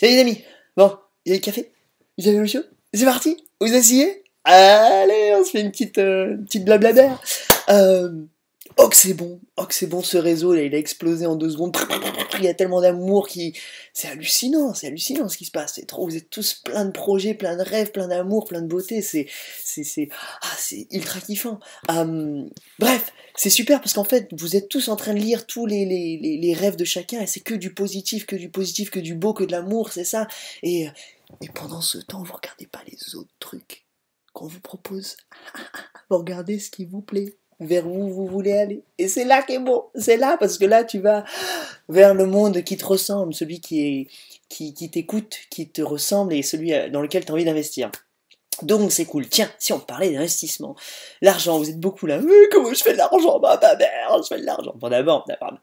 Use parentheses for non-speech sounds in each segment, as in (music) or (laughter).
Salut les amis Bon, il y a le café Vous avez le chaud C'est parti Vous asseyez Allez, on se fait une petite, euh, petite oh que c'est bon, oh que c'est bon ce réseau, là, il a explosé en deux secondes, il y a tellement d'amour qui... C'est hallucinant, c'est hallucinant ce qui se passe, c'est trop, vous êtes tous plein de projets, plein de rêves, plein d'amour, plein de beauté, c'est... C'est, c'est... Ah, c'est ultra kiffant. Hum, bref, c'est super parce qu'en fait, vous êtes tous en train de lire tous les, les, les, rêves de chacun et c'est que du positif, que du positif, que du beau, que de l'amour, c'est ça. Et, euh, et pendant ce temps, vous regardez pas les autres trucs qu'on vous propose. (laughs) vous regardez ce qui vous plaît vers où vous voulez aller. Et c'est là qu'est bon, c'est là parce que là tu vas vers le monde qui te ressemble, celui qui est qui, qui t'écoute, qui te ressemble et celui euh, dans lequel tu as envie d'investir. Donc c'est cool. Tiens, si on parlait d'investissement, l'argent, vous êtes beaucoup là. comment je fais de l'argent, ma bah, mère bah, bah, Je fais de l'argent. Bon d'abord, d'abord,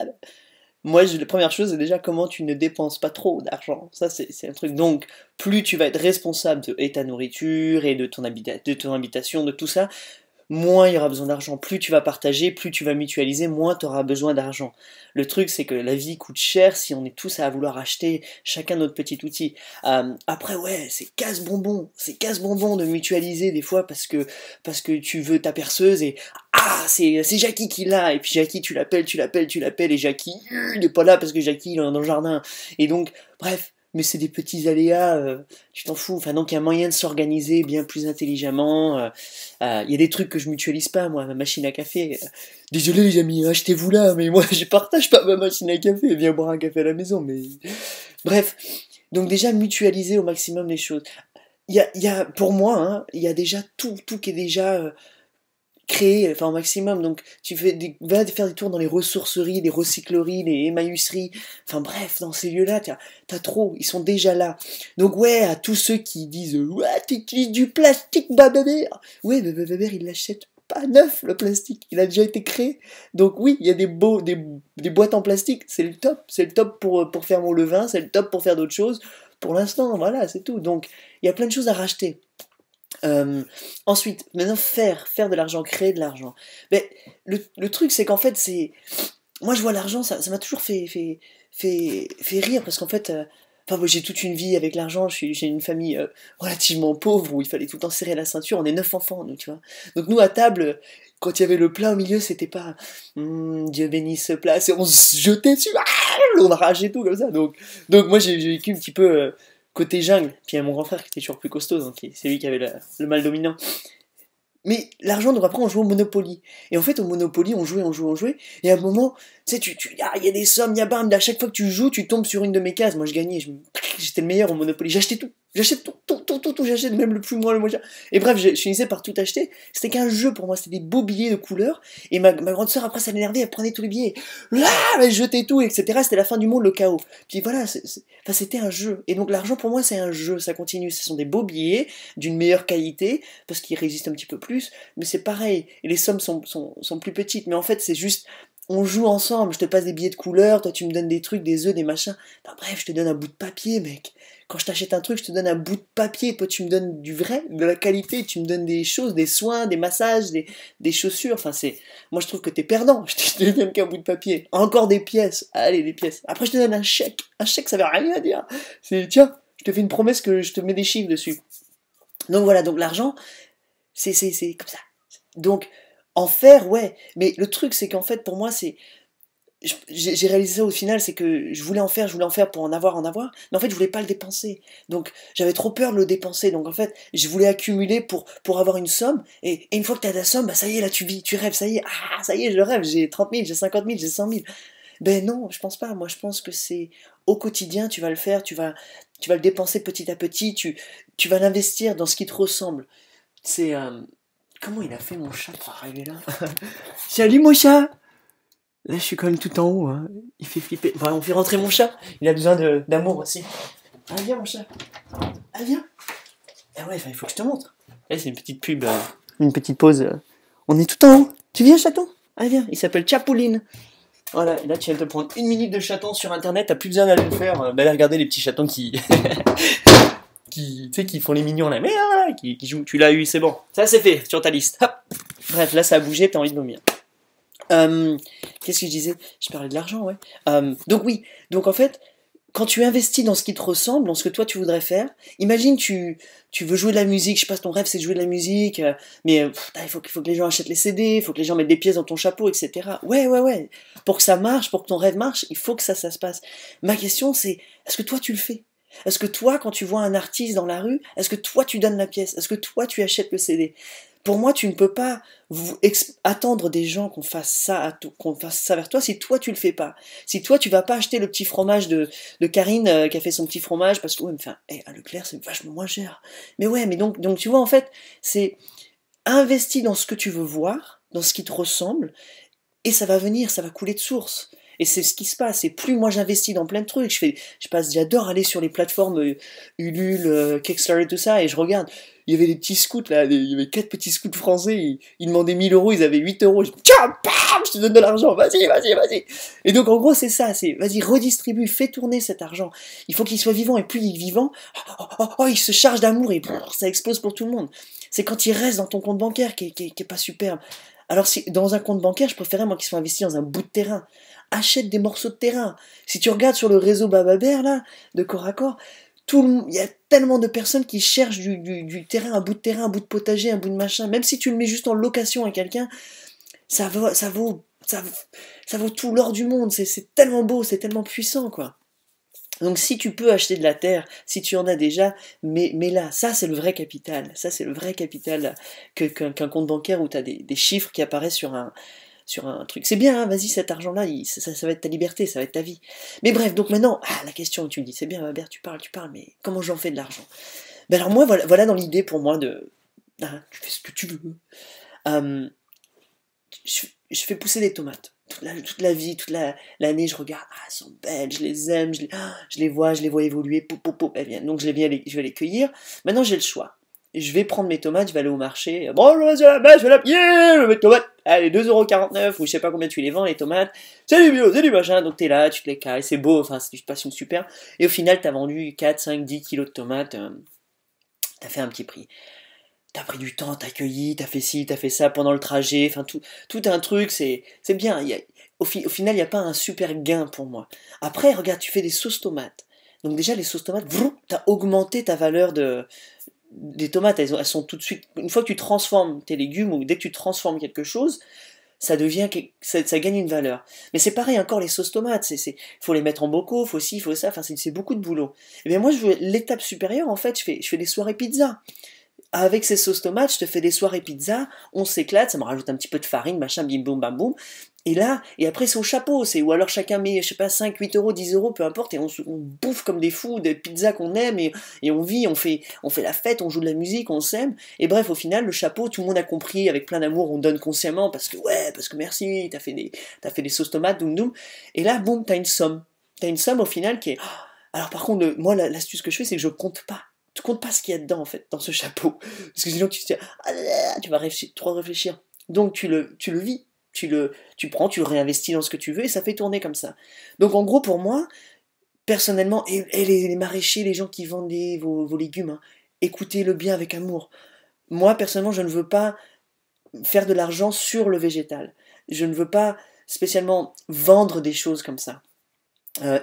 moi, la première chose, c'est déjà comment tu ne dépenses pas trop d'argent. Ça, c'est un truc. Donc, plus tu vas être responsable de ta nourriture et de ton, de ton habitation, de tout ça, moins il y aura besoin d'argent. Plus tu vas partager, plus tu vas mutualiser, moins tu auras besoin d'argent. Le truc, c'est que la vie coûte cher si on est tous à vouloir acheter chacun notre petit outil. Euh, après, ouais, c'est casse-bonbon. C'est casse-bonbon de mutualiser des fois parce que, parce que tu veux ta perceuse et ah, c'est, c'est Jackie qui l'a. Et puis Jackie, tu l'appelles, tu l'appelles, tu l'appelles. Et Jackie, il est pas là parce que Jackie, il est dans le jardin. Et donc, bref, mais c'est des petits aléas, euh, tu t'en fous. Enfin, donc il y a moyen de s'organiser bien plus intelligemment. Euh, euh, il y a des trucs que je mutualise pas, moi, ma machine à café. Désolé les amis, achetez-vous là, mais moi (laughs) je partage pas ma machine à café. Viens boire un café à la maison, mais bref. Donc déjà mutualiser au maximum les choses. Il y a, pour moi, hein, il y a déjà tout, tout qui est déjà créer, enfin, au maximum. Donc, tu fais des, faire des tours dans les ressourceries, les recycleries, les émaillusseries. Enfin, bref, dans ces lieux-là, t'as, as trop, ils sont déjà là. Donc, ouais, à tous ceux qui disent, ouais, utilises du plastique, Bababère. Ouais, Bababère, il l'achète pas neuf le plastique, il a déjà été créé. Donc oui, il y a des beaux des, boîtes en plastique, c'est le top, c'est le top pour pour faire mon levain, c'est le top pour faire d'autres choses. Pour l'instant, voilà, c'est tout. Donc il y a plein de choses à racheter. Euh, ensuite, maintenant faire, faire de l'argent, créer de l'argent. Mais le, truc, c'est qu'en fait, c'est moi je vois l'argent, ça, m'a toujours fait, fait, fait, fait, rire parce qu'en fait, euh, enfin j'ai toute une vie avec l'argent, j'ai une famille euh, relativement pauvre où il fallait tout le temps serrer la ceinture, on est neuf enfants, nous, tu vois. Donc nous à table, quand il y avait le plat au milieu, c'était pas hum, Dieu bénisse ce plat, c'est on se jetait dessus, ah, on arrachait tout comme ça. Donc, donc moi j'ai vécu un petit peu côté jungle. Puis il y a mon grand frère qui était toujours plus costaud, donc c'est lui qui avait le, mal dominant. Mais l'argent, donc après, on jouait au Monopoly. Et en fait, au Monopoly, on jouait, on jouait, on jouait. Et à un moment, tu sais, tu, ah, il y a des sommes, il y a bam, à chaque fois que tu joues, tu tombes sur une de mes cases. Moi, je gagnais, j'étais le meilleur au Monopoly. J'achetais tout. J'achète tout, tout, tout, tout, tout. J'achète même le plus moins, le moins Et bref, je, finissais par tout acheter. C'était qu'un jeu pour moi. C'était des beaux billets de couleur. Et ma, grande sœur, après, ça énervée, Elle prenait tous les billets. Là, elle jetait tout, etc. C'était la fin du monde, le chaos. Puis voilà, c'était un jeu. Et donc, l'argent pour moi, c'est un jeu. Ça continue. Ce sont des beaux billets d'une meilleure qualité parce qu'ils résistent un petit peu plus. Mais c'est pareil. Et les sommes sont, plus petites. Mais en fait, c'est juste on joue ensemble, je te passe des billets de couleur, toi tu me donnes des trucs, des œufs, des machins. bref, je te donne un bout de papier, mec. Quand je t'achète un truc, je te donne un bout de papier, toi tu me donnes du vrai, de la qualité, tu me donnes des choses, des soins, des massages, des, chaussures. Enfin, c'est, moi je trouve que t'es perdant. (laughs) Je te, donne qu'un bout de papier. Encore des pièces. Allez, des pièces. Après, je te donne un chèque. Un chèque, ça veut rien dire. C'est, tiens, je te fais une promesse que je te mets des chiffres dessus. Donc voilà, donc l'argent, c'est comme ça. Donc, en faire, ouais. Mais le truc, c'est qu'en fait, pour moi, c'est j'ai réalisé ça au final, c'est que je voulais en faire, je voulais en faire pour en avoir, en avoir, mais en fait je voulais pas le dépenser. Donc j'avais trop peur de le dépenser. Donc en fait, je voulais accumuler pour, pour avoir une somme. Et, une fois que tu as la somme, bah, ça y est, là tu vis, tu rêves, ça y est, ah, ça y est, je rêve, j'ai 30 000, j'ai 50 000, j'ai 100 000. Ben non, je pense pas. Moi je pense que c'est au quotidien, tu vas le faire, tu vas, tu vas le dépenser petit à petit, tu, tu vas l'investir dans ce qui te ressemble. C'est. Euh, comment il a fait mon chat pour arriver là (laughs) Salut mon chat Là, je suis quand même tout en haut. Hein. Il fait flipper. on fait rentrer mon chat. Il a besoin d'amour aussi. Ah, viens, mon chat. Ah, viens. Ah ouais, il faut que je te montre. Là, eh, c'est une petite pub. Euh. une petite pause. Euh. On est tout en haut. Tu viens, chaton Ah, viens. Il s'appelle Chapouline. Voilà, là tu viens de te prendre une minute de chaton sur internet, t'as plus besoin d'aller le faire, d'aller euh, bah, regarder les petits chatons qui. (laughs) qui, qui font les mignons là, mais hein, voilà, qui, qui jouent, tu l'as eu, c'est bon. Ça c'est fait, sur ta liste. Hop. Bref, là ça a bougé, t'as envie de vomir. Qu'est-ce que je disais Je parlais de l'argent, ouais. donc oui, donc en fait, quand tu investis dans ce qui te ressemble, dans ce que toi tu voudrais faire, imagine tu, tu veux jouer de la musique, je sais pas, ton rêve c'est de jouer de la musique, euh, mais il faut, faut que les gens achètent les CD, il faut que les gens mettent des pièces dans ton chapeau, etc. Ouais, ouais, ouais. Pour que ça marche, pour que ton rêve marche, il faut que ça, ça se passe. Ma question c'est, est-ce que toi tu le fais est-ce que toi, quand tu vois un artiste dans la rue, est-ce que toi tu donnes la pièce Est-ce que toi tu achètes le CD pour moi, tu ne peux pas vous attendre des gens qu'on fasse ça qu'on fasse ça vers toi si toi tu le fais pas. Si toi tu vas pas acheter le petit fromage de, de Karine euh, qui a fait son petit fromage parce que ouais, enfin, eh, à Leclerc c'est vachement moins cher. Mais ouais, mais donc donc tu vois en fait, c'est investi dans ce que tu veux voir, dans ce qui te ressemble et ça va venir, ça va couler de source. Et c'est ce qui se passe. Et plus moi j'investis dans plein de trucs, je fais, je passe, j'adore aller sur les plateformes euh, Ulule, euh, et tout ça, et je regarde. Il y avait des petits scouts là, il y avait quatre petits scouts français, ils, demandaient 1000 euros, ils avaient 8 euros. Je tiens, bam, je te donne de l'argent, vas-y, vas-y, vas-y. Et donc en gros c'est ça, c'est vas-y redistribue, fais tourner cet argent. Il faut qu'il soit vivant, et plus il est vivant, oh, oh, oh, oh il se charge d'amour et ça explose pour tout le monde. C'est quand il reste dans ton compte bancaire qui n'est pas superbe. Alors si dans un compte bancaire, je préférais moi qu'ils soient investis dans un bout de terrain. Achète des morceaux de terrain. Si tu regardes sur le réseau Bababert là, de corps à corps, tout il y a tellement de personnes qui cherchent du, terrain, un bout de terrain, un bout de potager, un bout de machin. Même si tu le mets juste en location à quelqu'un, ça vaut, ça vaut, ça ça vaut tout l'or du monde. C'est tellement beau, c'est tellement puissant quoi. Donc si tu peux acheter de la terre, si tu en as déjà, mais, mais là, ça c'est le vrai capital, ça c'est le vrai capital qu'un compte bancaire où tu as des, chiffres qui apparaissent sur un, sur un truc. C'est bien, hein, vas-y, cet argent-là, ça, ça, va être ta liberté, ça va être ta vie. Mais bref, donc maintenant, ah, la question, tu me dis, c'est bien, mère, tu parles, tu parles, mais comment j'en fais de l'argent ben Alors moi, voilà, dans l'idée pour moi de... Hein, tu fais ce que tu veux. je fais pousser des tomates toute la, toute la vie, toute l'année, je regarde, ah, elles sont belles, je les aime, je les, ah, je les vois, je les vois évoluer, pou, pou, pou, bien. donc je, les viens, je vais les cueillir. Maintenant, j'ai le choix. Je vais prendre mes tomates, je vais aller au marché, bon, je vais la je vais la yeah, mes tomates, allez, 2,49€ ou je sais pas combien tu les vends, les tomates, c'est du bio, c'est du machin, donc t'es là, tu te les cailles, c'est beau, enfin, c'est une passion super, et au final, t'as vendu 4, 5, 10 kilos de tomates, tu euh, t'as fait un petit prix t'as pris du temps, t'as accueilli, t'as fait ci, t'as fait ça pendant le trajet, enfin tout, tout un truc, c'est, c'est bien. Y au, final, il n'y a pas un super gain pour moi. Après, regarde, tu fais des sauces tomates. Donc déjà, les sauces tomates, t'as augmenté ta valeur de, des tomates. Elles, sont tout de suite, une fois que tu transformes tes légumes ou dès que tu transformes quelque chose, ça devient, ça, gagne une valeur. Mais c'est pareil encore les sauces tomates, c'est, faut les mettre en bocaux, faut ci, faut ça, enfin c'est, beaucoup de boulot. Et bien moi, je veux l'étape supérieure, en fait, je fais, je fais des soirées pizza avec ces sauces tomates, je te fais des soirées pizza, on s'éclate, ça me rajoute un petit peu de farine, machin, bim boum bam boum. Et là, et après c'est au chapeau, c'est ou alors chacun met, je sais pas, 5, 8 euros, 10 euros, peu importe, et on, bouffe comme des fous des pizzas qu'on aime, et, on vit, on fait, on fait la fête, on joue de la musique, on s'aime, et bref, au final, le chapeau, tout le monde a compris, avec plein d'amour, on donne consciemment, parce que ouais, parce que merci, t'as fait des, fait des sauces tomates, doum doum, et là, boum, t'as une somme. T'as une somme au final qui est... Oh, alors par contre, moi, l'astuce que je fais, c'est que je compte pas tu comptes pas ce qu'il y a dedans en fait dans ce chapeau parce que sinon tu te dis, ah tu vas réfléchir, trop réfléchir donc tu le tu le vis tu le tu prends tu le réinvestis dans ce que tu veux et ça fait tourner comme ça donc en gros pour moi personnellement et, les, maraîchers les gens qui vendent vos, légumes hein, écoutez le bien avec amour moi personnellement je ne veux pas faire de l'argent sur le végétal je ne veux pas spécialement vendre des choses comme ça euh,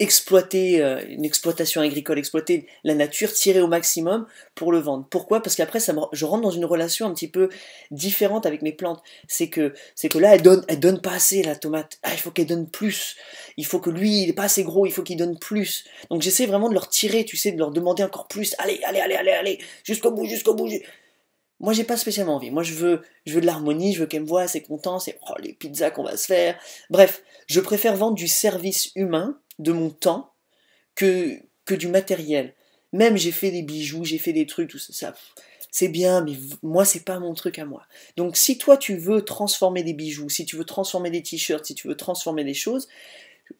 exploiter euh, une exploitation agricole, exploiter la nature, tirer au maximum pour le vendre. Pourquoi Parce qu'après, ça je rentre dans une relation un petit peu différente avec mes plantes. C'est que, c'est que là, elle donne, elle donne pas assez la tomate. Ah, il faut qu'elle donne plus. Il faut que lui, il est pas assez gros. Il faut qu'il donne plus. Donc j'essaie vraiment de leur tirer, tu sais, de leur demander encore plus. Allez, allez, allez, allez, allez, jusqu'au bout, jusqu'au bout. Moi, j'ai pas spécialement envie. Moi, je veux, je veux de l'harmonie, je veux qu'elle me voit, c'est content, c'est oh, les pizzas qu'on va se faire. Bref, je préfère vendre du service humain, de mon temps, que, que du matériel. Même j'ai fait des bijoux, j'ai fait des trucs, tout ça. c'est bien, mais moi, c'est pas mon truc à moi. Donc, si toi, tu veux transformer des bijoux, si tu veux transformer des t-shirts, si tu veux transformer des choses,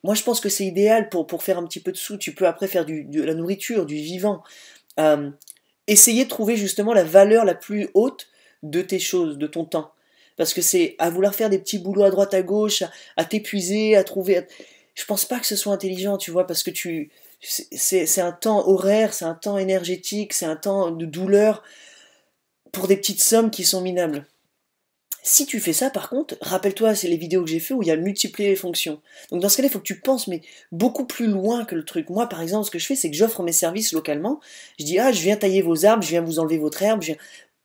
moi, je pense que c'est idéal pour, pour faire un petit peu de sous. Tu peux après faire de la nourriture, du vivant. Euh, essayer de trouver justement la valeur la plus haute de tes choses, de ton temps. Parce que c'est à vouloir faire des petits boulots à droite à gauche, à, t'épuiser, à trouver. Je pense pas que ce soit intelligent, tu vois, parce que tu c'est un temps horaire, c'est un temps énergétique, c'est un temps de douleur pour des petites sommes qui sont minables. Si tu fais ça, par contre, rappelle-toi, c'est les vidéos que j'ai fait où il y a multiplié les fonctions. Donc dans ce cas-là, il faut que tu penses, mais beaucoup plus loin que le truc. Moi, par exemple, ce que je fais, c'est que j'offre mes services localement. Je dis, ah, je viens tailler vos arbres, je viens vous enlever votre herbe, je viens...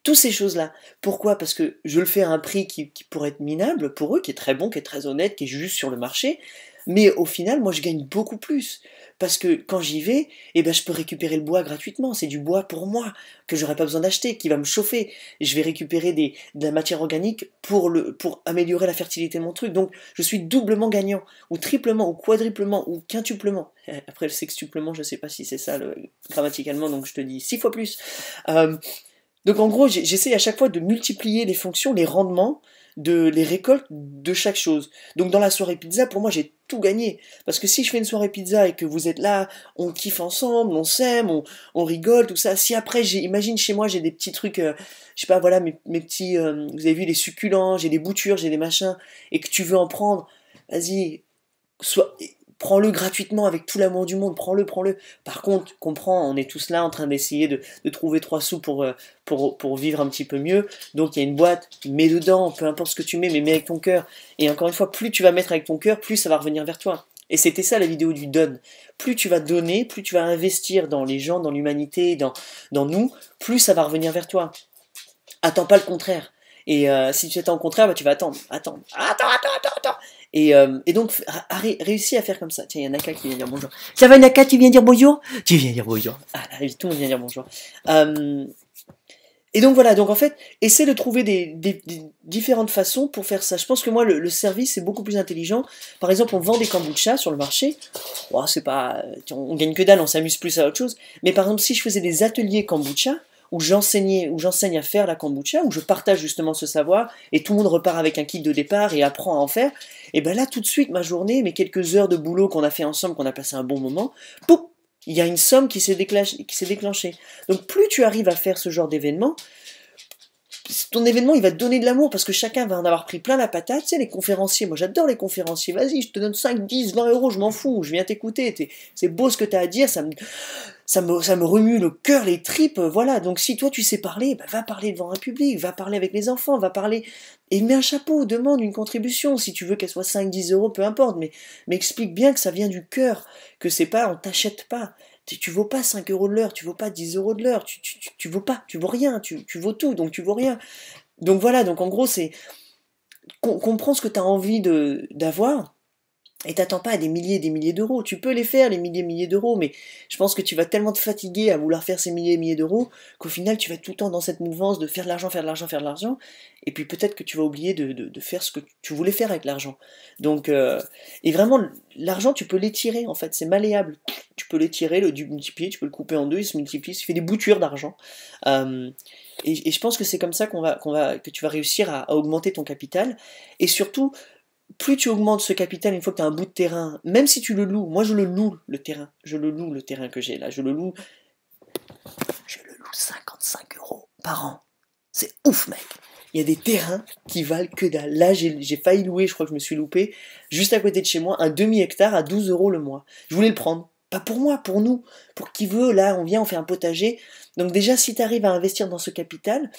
Toutes ces choses-là. Pourquoi Parce que je le fais à un prix qui, pourrait être minable pour eux, qui est très bon, qui est très honnête, qui est juste sur le marché. Mais au final, moi, je gagne beaucoup plus parce que quand j'y vais, eh ben, je peux récupérer le bois gratuitement. C'est du bois pour moi que j'aurais pas besoin d'acheter, qui va me chauffer. Je vais récupérer des, de la matière organique pour, le, pour améliorer la fertilité de mon truc. Donc, je suis doublement gagnant, ou triplement, ou quadruplement, ou quintuplement. (laughs) Après le sextuplement, je sais pas si c'est ça grammaticalement, donc je te dis six fois plus. Euh, donc, en gros, j'essaie à chaque fois de multiplier les fonctions, les rendements, de les récoltes de chaque chose. Donc, dans la soirée pizza, pour moi, j'ai gagner. Parce que si je fais une soirée pizza et que vous êtes là, on kiffe ensemble, on s'aime, on, rigole, tout ça. Si après, j'imagine chez moi, j'ai des petits trucs, euh, je sais pas, voilà, mes, mes petits, euh, vous avez vu, les succulents, j'ai des boutures, j'ai des machins, et que tu veux en prendre, vas-y, sois, prends-le gratuitement avec tout l'amour du monde, prends-le, prends-le. Par contre, comprends, on est tous là en train d'essayer de, trouver trois sous euh, pour, pour, vivre un petit peu mieux. Donc il y a une boîte, mets dedans, peu importe ce que tu mets, mais mets avec ton cœur. Et encore une fois, plus tu vas mettre avec ton cœur, plus ça va revenir vers toi. Et c'était ça la vidéo du donne. Plus tu vas donner, plus tu vas investir dans les gens, dans l'humanité, dans, dans nous, plus ça va revenir vers toi. Attends pas le contraire. Et euh, si tu attends le contraire, bah, tu vas attendre, attendre, attends, attends, attends, attends. Et, euh, et donc, réussis réussi à faire comme ça. Tiens, il y a Naka qui vient dire bonjour. Ça va Naka, tu viens dire bonjour Tu viens dire bonjour. Ah là, tout le monde vient dire bonjour. Euh, et donc voilà, donc en fait, essaie de trouver des, différentes façons pour faire ça. Je pense que moi, le, service est beaucoup plus intelligent. Par exemple, on vend des kombucha sur le marché. Oh, c'est pas, euh, on, ne gagne que dalle, on s'amuse plus à autre chose. Mais par exemple, si je faisais des ateliers kombucha, où j'enseigne à faire la kombucha, où je partage justement ce savoir, et tout le monde repart avec un kit de départ et apprend à en faire, et bien là tout de suite ma journée, mes quelques heures de boulot qu'on a fait ensemble, qu'on a passé un bon moment, il y a une somme qui s'est déclenchée. Donc plus tu arrives à faire ce genre d'événement, ton événement, il va te donner de l'amour parce que chacun va en avoir pris plein la patate. Tu sais, les conférenciers, moi j'adore les conférenciers. Vas-y, je te donne 5, 10, 20 euros, je m'en fous, je viens t'écouter. c'est beau ce que tu as à dire, ça me, remue le cœur, les tripes. Voilà, donc si toi tu sais parler, bah, va parler devant un public, va parler avec les enfants, va parler. Et mets un chapeau, demande une contribution. Si tu veux qu'elle soit 5, 10 euros, peu importe, mais, mais explique bien que ça vient du cœur, que c'est pas, on t'achète pas tu, tu vaux pas 5 euros de l'heure, tu vaux pas 10 euros de l'heure, tu, tu, vaux pas, tu vaux rien, tu, tu vaux tout, donc tu vaux rien. Donc voilà, donc en gros, c'est. Comprends ce que tu as envie d'avoir et t'attends pas à des milliers et des milliers d'euros. Tu peux les faire, les milliers et milliers d'euros, mais je pense que tu vas tellement te fatiguer à vouloir faire ces milliers et milliers d'euros qu'au final, tu vas tout le temps dans cette mouvance de faire de l'argent, faire de l'argent, faire de l'argent. Et puis peut-être que tu vas oublier de, faire ce que tu voulais faire avec l'argent. Donc, euh, et vraiment, l'argent, tu peux l'étirer, en fait. C'est malléable. Tu peux l'étirer, le multiplier, tu peux le couper en deux, il se multiplie, il se fait des boutures d'argent. Euh, et, je pense que c'est comme ça qu'on va, qu'on va, que tu vas réussir à augmenter ton capital. Et surtout, plus tu augmentes ce capital une fois que tu as un bout de terrain, même si tu le loues, moi je le loue le terrain, je le loue le terrain que j'ai là, je le loue, je le loue 55 euros par an. C'est ouf mec. Il y a des terrains qui valent que dalle. Là, j'ai failli louer, je crois que je me suis loupé, juste à côté de chez moi, un demi-hectare à 12 euros le mois. Je voulais le prendre. Pas pour moi, pour nous. Pour qui veut, là, on vient, on fait un potager. Donc déjà, si tu arrives à investir dans ce capital,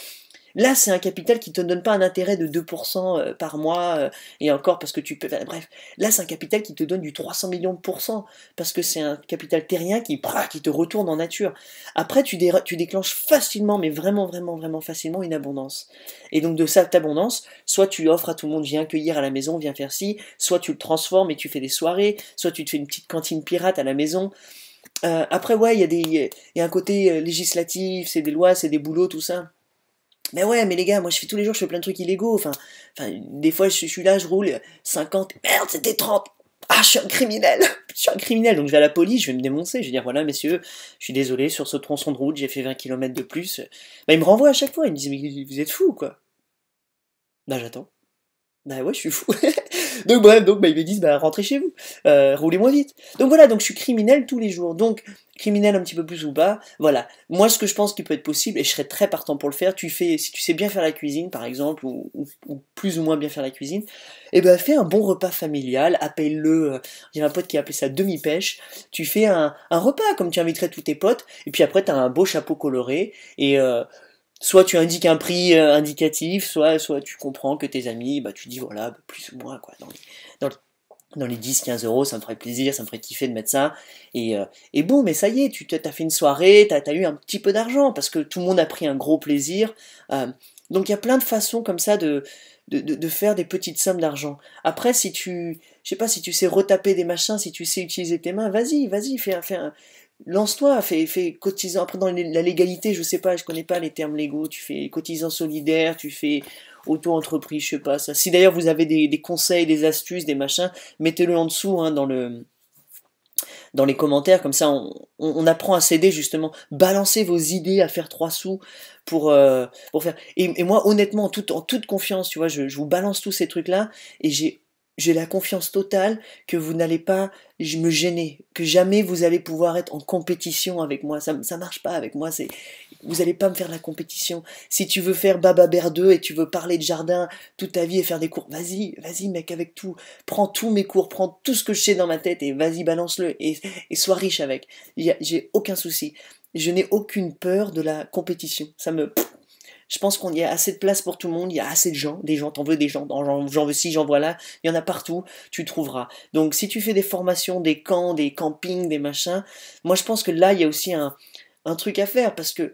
Là, c'est un capital qui ne te donne pas un intérêt de 2% euh, par mois, euh, et encore parce que tu peux... bref, là, c'est un capital qui te donne du 300 millions de pourcents, parce que c'est un capital terrien qui, qui te retourne en nature. Après, tu, déclenches facilement, mais vraiment, vraiment, vraiment facilement, une abondance. Et donc, de cette abondance, soit tu offres à tout le monde, viens cueillir à la maison, viens faire ci, soit tu le transformes et tu fais des soirées, soit tu te fais une petite cantine pirate à la maison. Euh, après, ouais, il y, y, a un côté législatif, c'est des lois, c'est des boulots, tout ça. Mais ouais, mais les gars, moi je fais tous les jours, je fais plein de trucs illégaux. Enfin, enfin des fois je, suis là, je roule 50, merde, c'était 30. Ah, je suis un criminel (laughs) Je suis un criminel, donc je vais à la police, je vais me dénoncer, je vais dire, voilà, messieurs, je suis désolé, sur ce tronçon de route, j'ai fait 20 km de plus. Bah, ils me renvoient à chaque fois, ils me disent, mais vous êtes fou, quoi. ben, j'attends. ben, ouais, je suis fou. (laughs) donc bref, donc ben, ils me disent, ben, rentrez chez vous, euh, roulez moins vite. Donc voilà, donc je suis criminel tous les jours. Donc criminel un petit peu plus ou bas. Voilà. Moi, ce que je pense qui peut être possible, et je serais très partant pour le faire, tu fais, si tu sais bien faire la cuisine, par exemple, ou, plus ou moins bien faire la cuisine, eh ben, fais un bon repas familial, appelle-le, il y a un pote qui a appelé ça demi-pêche, tu fais un, repas comme tu inviterais tous tes potes, et puis après, t'as un beau chapeau coloré, et, euh, soit tu indiques un prix euh, indicatif, soit, soit tu comprends que tes amis, bah, tu dis voilà, plus ou moins, quoi, dans dans les 10-15 euros, ça me ferait plaisir, ça me ferait kiffer de mettre ça. Et, euh, et bon, mais ça y est, tu as fait une soirée, tu as, eu un petit peu d'argent, parce que tout le monde a pris un gros plaisir. Euh, donc il y a plein de façons comme ça de, de, faire des petites sommes d'argent. Après, si tu, je sais pas, si tu sais retaper des machins, si tu sais utiliser tes mains, vas-y, vas-y, fais un... Fais Lance-toi, fais, fais cotisant. Après, dans la légalité, je sais pas, je connais pas les termes légaux. Tu fais cotisant solidaire, tu fais auto-entreprise, je sais pas ça. Si d'ailleurs vous avez des, conseils, des astuces, des machins, mettez-le en dessous hein, dans le dans les commentaires, comme ça on, apprend à s'aider justement. Balancez vos idées à faire trois sous pour, euh, pour faire. Et, moi honnêtement, en toute, en toute confiance, tu vois, je, vous balance tous ces trucs-là et j'ai j'ai la confiance totale que vous n'allez pas me gêner, que jamais vous allez pouvoir être en compétition avec moi. Ça ne marche pas avec moi. C'est vous allez pas me faire la compétition. Si tu veux faire Baba Berdeux et tu veux parler de jardin toute ta vie et faire des cours, vas-y, vas-y mec avec tout. Prends tous mes cours, prends tout ce que je sais dans ma tête et vas-y balance-le et, et sois riche avec. J'ai aucun souci. Je n'ai aucune peur de la compétition. Ça me je pense qu'on y a assez de place pour tout le monde, il y a assez de gens, des gens, t'en veux des gens, j'en veux ci, j'en vois là, il y en a partout, tu trouveras. Donc si tu fais des formations, des camps, des campings, des machins, moi je pense que là il y a aussi un, un truc à faire parce que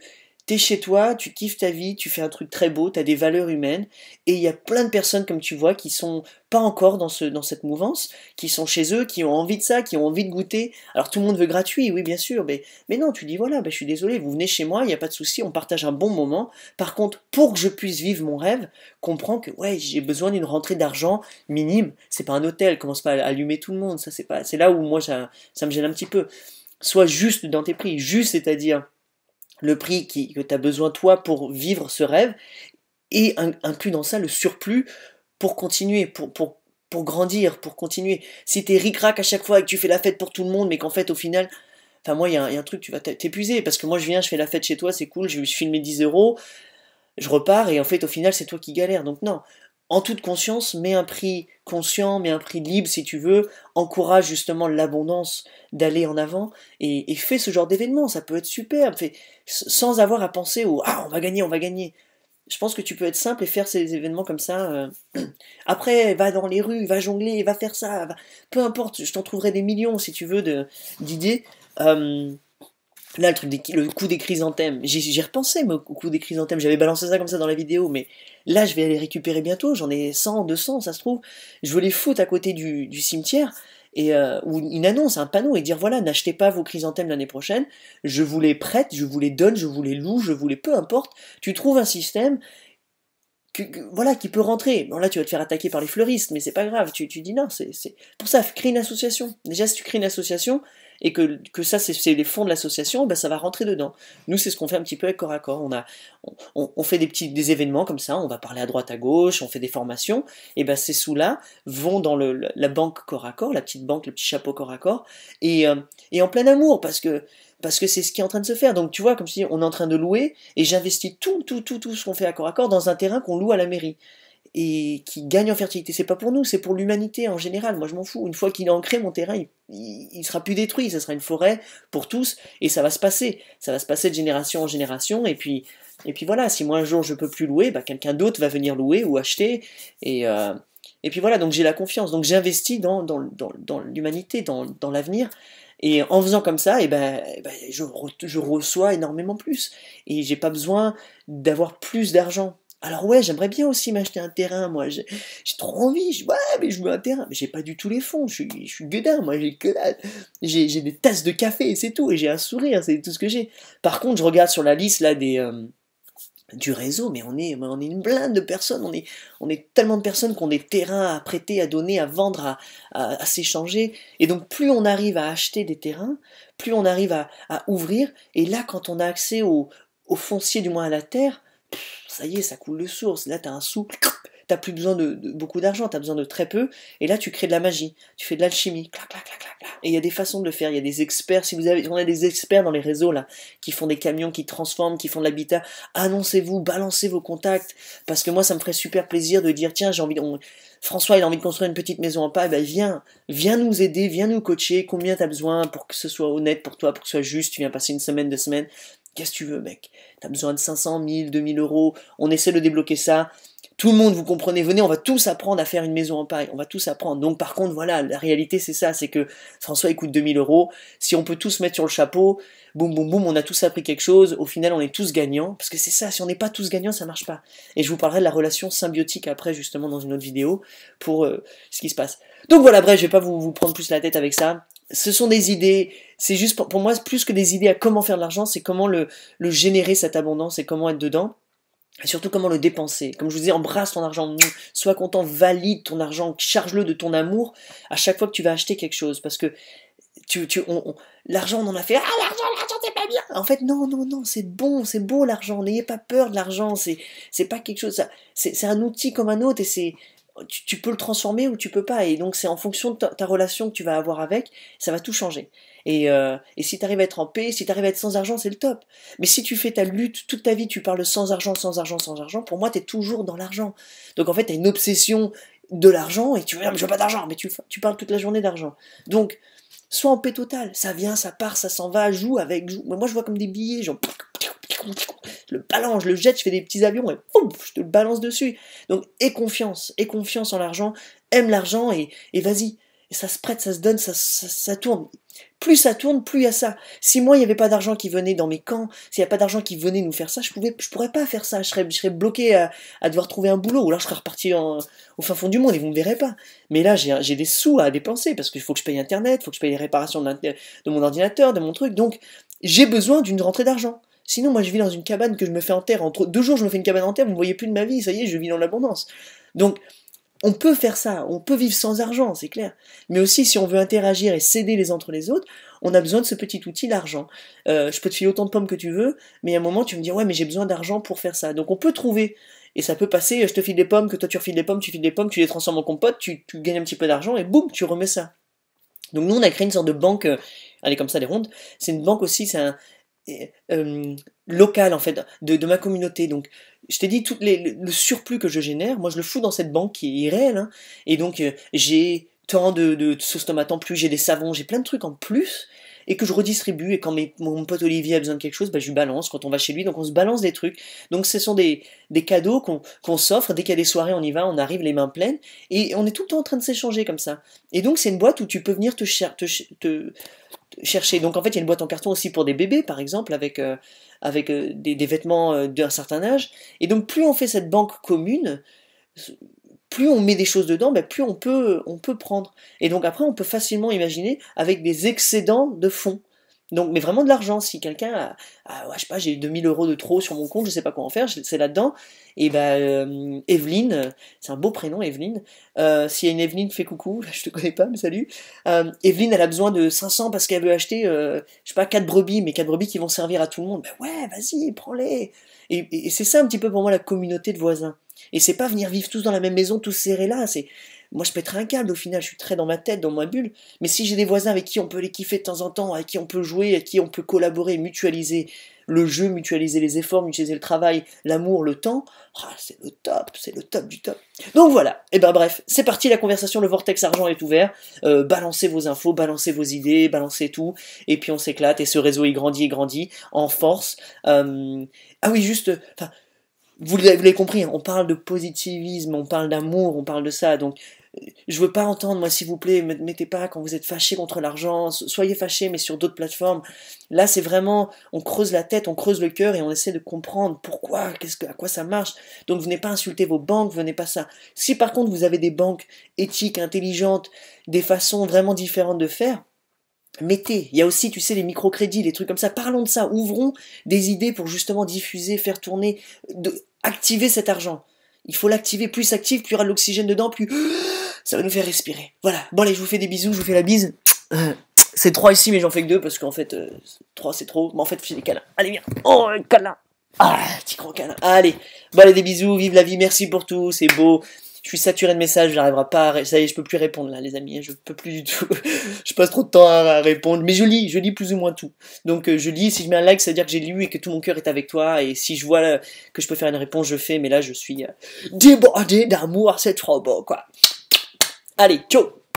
t'es chez toi, tu kiffes ta vie, tu fais un truc très beau, t'as des valeurs humaines, et il y a plein de personnes, comme tu vois, qui sont pas encore dans, ce, dans cette mouvance, qui sont chez eux, qui ont envie de ça, qui ont envie de goûter. Alors tout le monde veut gratuit, oui, bien sûr, mais, mais non, tu dis voilà, ben, je suis désolé, vous venez chez moi, il n'y a pas de souci, on partage un bon moment. Par contre, pour que je puisse vivre mon rêve, comprends que ouais, j'ai besoin d'une rentrée d'argent minime. C'est pas un hôtel, commence pas à allumer tout le monde, ça c'est pas, c'est là où moi ça, ça me gêne un petit peu. Sois juste dans tes prix, juste c'est-à-dire le prix qui, que tu as besoin toi pour vivre ce rêve, et inclus dans ça le surplus pour continuer, pour, pour, pour grandir, pour continuer. Si t'es ric-rac à chaque fois et que tu fais la fête pour tout le monde, mais qu'en fait au final, enfin moi il y, a un truc, tu vas t'épuiser, parce que moi je viens, je fais la fête chez toi, c'est cool, je filme mes 10 euros, je repars, et en fait au final c'est toi qui galère, Donc non, en toute conscience, mets un prix conscient, mets un prix libre si tu veux, encourage justement l'abondance d'aller en avant et, fais ce genre d'événement, ça peut être superbe, sans avoir à penser au ah on va gagner, on va gagner. Je pense que tu peux être simple et faire ces événements comme ça. Euh, (clears throat) après, va dans les rues, va jongler, va faire ça, peu importe, je t'en trouverai des millions si tu veux d'idées. Euh, Là, le, truc des, le coup des chrysanthèmes, j'ai repensé moi, au coup des chrysanthèmes, j'avais balancé ça comme ça dans la vidéo, mais là, je vais les récupérer bientôt, j'en ai 100, 200, ça se trouve. Je veux les foutre à côté du, cimetière, et, euh, ou une annonce, un panneau, et dire voilà, n'achetez pas vos chrysanthèmes l'année prochaine, je vous les prête, je vous les donne, je vous les loue, je vous les peu importe. Tu trouves un système voilà, qui peut rentrer. Bon, là, tu vas te faire attaquer par les fleuristes, mais c'est pas grave. Tu, tu dis non, c'est pour ça, crée une association. Déjà, si tu crées une association, et que, ça, c'est les fonds de l'association, ben, ça va rentrer dedans. Nous, c'est ce qu'on fait un petit peu avec corps à corps. On, a, on, fait des petits des événements comme ça, on va parler à droite, à gauche, on fait des formations, et ben, ces sous-là vont dans la banque corps à corps, la petite banque, le petit chapeau corps à corps, euh, et, en plein amour, parce que parce que c'est ce qui est en train de se faire. Donc tu vois, comme si on est en train de louer, et j'investis tout, tout, tout, tout ce qu'on fait à corps à corps dans un terrain qu'on loue à la mairie et qui gagne en fertilité. C'est pas pour nous, c'est pour l'humanité en général. Moi, je m'en fous. Une fois qu'il est ancré, mon terrain, il, sera plus détruit. Ça sera une forêt pour tous et ça va se passer. Ça va se passer de génération en génération. Et puis, et puis voilà, si moi un jour je peux plus louer, bah, quelqu'un d'autre va venir louer ou acheter. Et, euh, et puis voilà, donc j'ai la confiance. Donc j'investis dans, dans, dans, l'humanité, dans, l'avenir. Et en faisant comme ça, et eh ben, eh ben, je, je reçois énormément plus. Et j'ai pas besoin d'avoir plus d'argent alors ouais, j'aimerais bien aussi m'acheter un terrain, moi. J'ai trop envie. ouais, mais je veux un terrain. Mais j'ai pas du tout les fonds. Je, suis, je suis gueudin, moi. J'ai que J'ai des tasses de café et c'est tout. Et j'ai un sourire, c'est tout ce que j'ai. Par contre, je regarde sur la liste là des euh, du réseau, mais on est, une blinde de personnes. On est, tellement de personnes qu'on des terrains à prêter, à donner, à vendre, à, s'échanger. Et donc, plus on arrive à acheter des terrains, plus on arrive à, ouvrir. Et là, quand on a accès au, au foncier, du moins à la terre ça y est, ça coule de source. Là, tu as un sou, tu (coughs) t'as plus besoin de, beaucoup d'argent, tu as besoin de très peu. Et là, tu crées de la magie, tu fais de l'alchimie, Et il y a des façons de le faire. Il y a des experts. Si vous avez, on a des experts dans les réseaux là, qui font des camions, qui transforment, qui font de l'habitat. Annoncez-vous, balancez vos contacts, parce que moi, ça me ferait super plaisir de dire, tiens, j'ai envie. De... François, il a envie de construire une petite maison en paille, eh ben viens, viens nous aider, viens nous coacher, combien tu as besoin pour que ce soit honnête pour toi, pour que ce soit juste, tu viens passer une semaine, deux semaines, Qu'est-ce que tu veux, mec T'as besoin de 500, 1000, 2000 euros. On essaie de débloquer ça. Tout le monde, vous comprenez, venez, on va tous apprendre à faire une maison en Paris. On va tous apprendre. Donc, par contre, voilà, la réalité, c'est ça. C'est que François, écoute, 2000 euros. Si on peut tous mettre sur le chapeau, boum, boum, boum, on a tous appris quelque chose. Au final, on est tous gagnants. Parce que c'est ça. Si on n'est pas tous gagnants, ça marche pas. Et je vous parlerai de la relation symbiotique après, justement, dans une autre vidéo pour euh, ce qui se passe. Donc voilà, bref, je vais pas vous, vous prendre plus la tête avec ça ce sont des idées. C'est juste pour, moi plus que des idées à comment faire de l'argent, c'est comment le, générer cette abondance et comment être dedans. Et surtout comment le dépenser. Comme je vous dis, embrasse ton argent, sois content, valide ton argent, charge-le de ton amour à chaque fois que tu vas acheter quelque chose. Parce que tu, tu, l'argent, on en a fait, ah l'argent, l'argent, c'est pas bien. En fait, non, non, non, c'est bon, c'est beau l'argent. N'ayez pas peur de l'argent. C'est, c'est pas quelque chose. Ça, c'est un outil comme un autre et c'est, tu, peux le transformer ou tu peux pas. Et donc, c'est en fonction de ta, relation que tu vas avoir avec, ça va tout changer. Euh, et, si tu arrives à être en paix, si tu arrives à être sans argent, c'est le top. Mais si tu fais ta lutte toute ta vie, tu parles sans argent, sans argent, sans argent, pour moi, tu es toujours dans l'argent. Donc, en fait, tu as une obsession de l'argent et tu veux dire, ah, je veux pas d'argent, mais tu, parles toute la journée d'argent. Donc, sois en paix totale. Ça vient, ça part, ça s'en va, joue avec, moi, je vois comme des billets, genre, le balance, le jette, je fais des petits avions et je te le balance dessus. Donc aie confiance, aie confiance en l'argent, aime l'argent et, vas-y. Et ça se prête, ça se donne, ça, ça, tourne. Plus ça tourne, plus il y a ça. Si moi, il n'y avait pas d'argent qui venait dans mes camps, s'il n'y a pas d'argent qui venait nous faire ça, je pouvais, je pourrais pas faire ça. Je serais, serais bloqué à, devoir trouver un boulot. Ou là, je serais reparti au fin fond du monde et vous ne me verrez pas. Mais là, j'ai des sous à dépenser parce qu'il faut que je paye Internet, il faut que je paye les réparations de mon ordinateur, de mon truc. Donc, j'ai besoin d'une rentrée d'argent. Sinon, moi, je vis dans une cabane que je me fais en terre. Entre deux jours, je me fais une cabane en terre, vous ne voyez plus de ma vie, ça y est, je vis dans l'abondance. Donc, on peut faire ça, on peut vivre sans argent, c'est clair. Mais aussi, si on veut interagir et s'aider les uns entre les autres, on a besoin de ce petit outil, l'argent. Euh, je peux te filer autant de pommes que tu veux, mais à un moment, tu me dis, ouais, mais j'ai besoin d'argent pour faire ça. Donc, on peut trouver. Et ça peut passer, je te file des pommes, que toi tu refiles des pommes, tu files des pommes, tu les transformes en compote, tu, gagnes un petit peu d'argent et boum, tu remets ça. Donc nous, on a créé une sorte de banque, euh, Allez, comme ça, les rondes. C'est une banque aussi, c'est un, euh, euh, local en fait de, ma communauté. Donc je t'ai dit tout le surplus que je génère, moi je le fous dans cette banque qui est irréelle. Hein. Et donc euh, j'ai tant de, de, sauce tomate en plus, j'ai des savons, j'ai plein de trucs en plus et que je redistribue. Et quand mes, mon pote Olivier a besoin de quelque chose, bah, je lui balance. Quand on va chez lui, donc on se balance des trucs. Donc ce sont des, des cadeaux qu'on s'offre. Dès qu'il y a des soirées, on y va, on arrive les mains pleines. Et on est tout le temps en train de s'échanger comme ça. Et donc c'est une boîte où tu peux venir te, te, te, chercher. Donc en fait, il y a une boîte en carton aussi pour des bébés, par exemple, avec, euh, avec euh, des, vêtements euh, d'un certain âge. Et donc plus on fait cette banque commune, plus on met des choses dedans, ben, plus on peut, on peut prendre. Et donc après, on peut facilement imaginer avec des excédents de fonds. Donc, mais vraiment de l'argent. Si quelqu'un a, je sais pas, j'ai 2000 euros de trop sur mon compte, je sais pas quoi en faire, c'est là-dedans. Et ben, Evelyne, c'est un beau prénom, Evelyne. Euh, s'il y a une Evelyne, fais coucou, (laughs) je te connais pas, mais salut. Euh, Evelyne, elle a besoin de 500 parce qu'elle veut acheter, je sais pas, 4 brebis, mais 4 brebis qui vont servir à tout le monde. Ben ouais, vas-y, prends-les. Et, et c'est ça un petit peu pour moi la communauté de voisins. Et c'est pas venir vivre tous dans la même maison, tous serrés là, c'est moi, je pèterais un câble au final, je suis très dans ma tête, dans ma bulle. Mais si j'ai des voisins avec qui on peut les kiffer de temps en temps, avec qui on peut jouer, avec qui on peut collaborer, mutualiser le jeu, mutualiser les efforts, mutualiser le travail, l'amour, le temps, ah, c'est le top, c'est le top du top. Donc voilà, et eh ben bref, c'est parti la conversation, le vortex argent est ouvert. Euh, balancez vos infos, balancez vos idées, balancez tout, et puis on s'éclate, et ce réseau il grandit, il grandit en force. Euh, ah oui, juste, vous l'avez compris, hein, on parle de positivisme, on parle d'amour, on parle de ça, donc je veux pas entendre, moi, s'il vous plaît, ne mettez pas quand vous êtes fâché contre l'argent, soyez fâché, mais sur d'autres plateformes. Là, c'est vraiment, on creuse la tête, on creuse le cœur et on essaie de comprendre pourquoi, qu'est-ce à quoi ça marche. Donc, venez pas insulter vos banques, venez pas ça. Si par contre, vous avez des banques éthiques, intelligentes, des façons vraiment différentes de faire, Mettez, il y a aussi, tu sais, les microcrédits, les trucs comme ça. Parlons de ça, ouvrons des idées pour justement diffuser, faire tourner, activer cet argent. Il faut l'activer. Plus active, plus il y aura de l'oxygène dedans, plus ça va nous faire respirer. Voilà. Bon, allez, je vous fais des bisous, je vous fais la bise. C'est trois ici, mais j'en fais que deux parce qu'en fait, euh, trois, c'est trop. Mais en fait, fais des câlins. Allez, viens. Oh, un câlin. Ah, petit grand câlin. Allez. Bon, allez, des bisous. Vive la vie. Merci pour tout. C'est beau je suis saturé de messages, j'arriverai pas à... ça y est, je peux plus répondre là, les amis, hein, je peux plus du tout. (laughs) je passe trop de temps à répondre, mais je lis, je lis plus ou moins tout. Donc euh, je lis, si je mets un like, ça veut dire que j'ai lu et que tout mon cœur est avec toi, et si je vois euh, que je peux faire une réponse, je fais, mais là je suis euh, débordé d'amour C'est trop beau, quoi. Allez, ciao